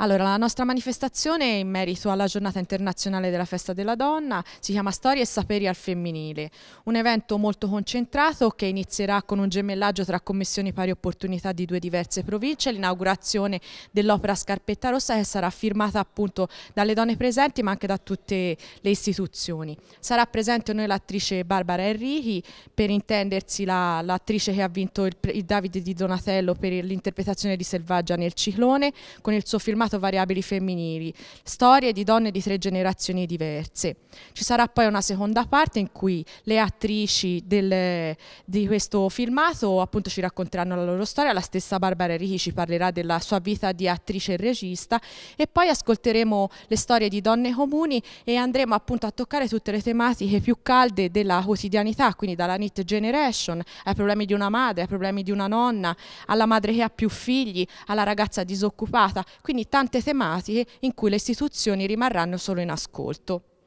Allora, la nostra manifestazione in merito alla giornata internazionale della festa della donna si chiama Storie e saperi al femminile, un evento molto concentrato che inizierà con un gemellaggio tra commissioni pari opportunità di due diverse province, l'inaugurazione dell'opera Scarpetta Rossa che sarà firmata appunto dalle donne presenti ma anche da tutte le istituzioni. Sarà presente noi l'attrice Barbara Enrichi, per intendersi l'attrice la, che ha vinto il, il Davide di Donatello per l'interpretazione di Selvaggia nel ciclone, con il suo filmato studiato variabili femminili, storie di donne di tre generazioni diverse. Ci sarà poi una seconda parte in cui le attrici del, di questo filmato appunto ci racconteranno la loro storia, la stessa Barbara Ricci ci parlerà della sua vita di attrice e regista e poi ascolteremo le storie di donne comuni e andremo appunto a toccare tutte le tematiche più calde della quotidianità, quindi dalla Knit Generation ai problemi di una madre, ai problemi di una nonna, alla madre che ha più figli, alla ragazza disoccupata, quindi tante tematiche in cui le istituzioni rimarranno solo in ascolto.